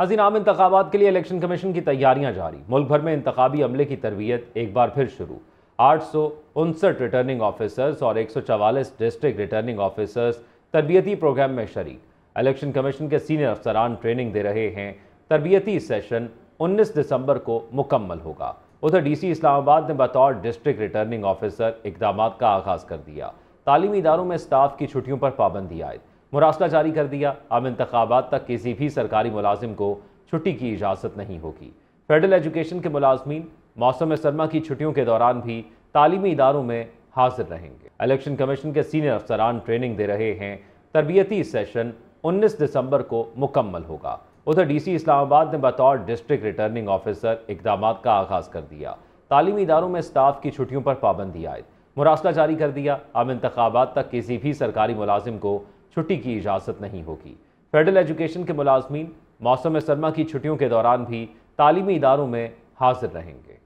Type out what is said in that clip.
अजीन आम इंतबात के लिए इलेक्शन कमीशन की तैयारियां जारी मुल्क भर में इंतबी अमले की तरबियत एक बार फिर शुरू आठ सौ उनसठ रिटर्निंग ऑफिसर्स और एक सौ चवालीस डिस्ट्रिक्ट रिटर्निंग ऑफिसर्स तरबियती प्रोग्राम में शरीक इलेक्शन कमीशन के सीनियर अफसरान ट्रेनिंग दे रहे हैं तरबियती सेशन उन्नीस दिसंबर को मुकम्मल होगा उधर डी सी इस्लामाबाद ने बतौर डिस्ट्रिक्ट रिटर्निंग ऑफिसर इकदाम का आगाज़ कर दिया तालीमी इदारों में स्टाफ की छुट्टियों पर पाबंदी आयद मुरासला जारी कर दिया अब इंतबात तक किसी भी सरकारी मुलाजिम को छुट्टी की इजाज़त नहीं होगी फेडरल एजुकेशन के मुलाजमी मौसम सरमा की छुट्टियों के दौरान भी तालीमी इदारों में हाजिर रहेंगे इलेक्शन कमीशन के सीनियर अफसरान ट्रेनिंग दे रहे हैं तरबियती सेशन 19 दिसंबर को मुकम्मल होगा उधर डीसी इस्लामाबाद ने बतौर डिस्ट्रिक्ट रिटर्निंग ऑफिसर इकदाम का आगाज़ कर दिया तालीमी इदारों में स्टाफ की छुट्टियों पर पाबंदी आयद मुरासला जारी कर दिया अब इंतबात तक किसी भी सरकारी मुलाजिम को छुट्टी की इजाज़त नहीं होगी फेडरल एजुकेशन के मुलाजमीन मौसम सरमा की छुट्टियों के दौरान भी तालीमी इदारों में हाजिर रहेंगे